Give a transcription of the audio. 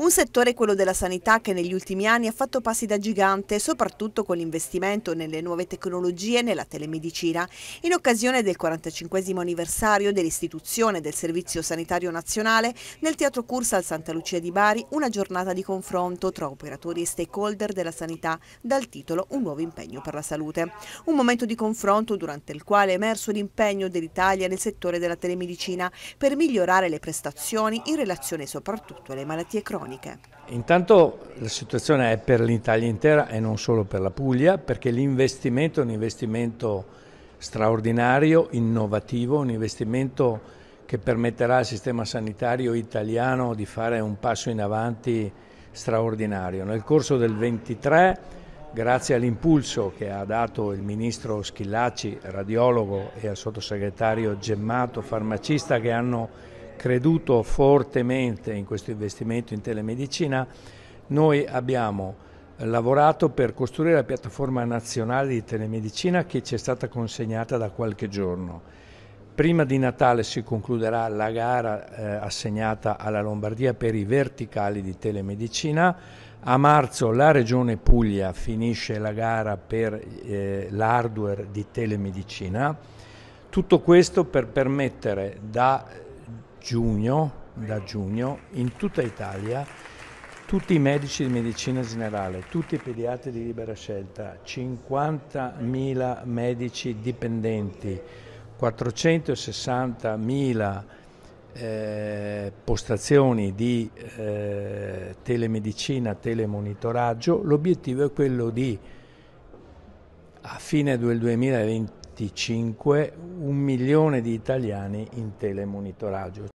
Un settore, quello della sanità, che negli ultimi anni ha fatto passi da gigante, soprattutto con l'investimento nelle nuove tecnologie e nella telemedicina. In occasione del 45 anniversario dell'istituzione del Servizio Sanitario Nazionale, nel Teatro Cursa al Santa Lucia di Bari, una giornata di confronto tra operatori e stakeholder della sanità, dal titolo Un nuovo impegno per la salute. Un momento di confronto durante il quale è emerso l'impegno dell'Italia nel settore della telemedicina per migliorare le prestazioni in relazione soprattutto alle malattie croniche elettroniche. Intanto la situazione è per l'Italia intera e non solo per la Puglia, perché l'investimento è un investimento straordinario, innovativo, un investimento che permetterà al sistema sanitario italiano di fare un passo in avanti straordinario. Nel corso del 23, grazie all'impulso che ha dato il ministro Schillacci, radiologo, e al sottosegretario Gemmato, farmacista, che hanno creduto fortemente in questo investimento in telemedicina, noi abbiamo lavorato per costruire la piattaforma nazionale di telemedicina che ci è stata consegnata da qualche giorno. Prima di Natale si concluderà la gara eh, assegnata alla Lombardia per i verticali di telemedicina. A marzo la Regione Puglia finisce la gara per eh, l'hardware di telemedicina. Tutto questo per permettere da giugno, da giugno in tutta Italia tutti i medici di medicina generale, tutti i pediatri di libera scelta, 50.000 medici dipendenti, 460.000 eh, postazioni di eh, telemedicina, telemonitoraggio, l'obiettivo è quello di a fine del 2020 25 un milione di italiani in telemonitoraggio.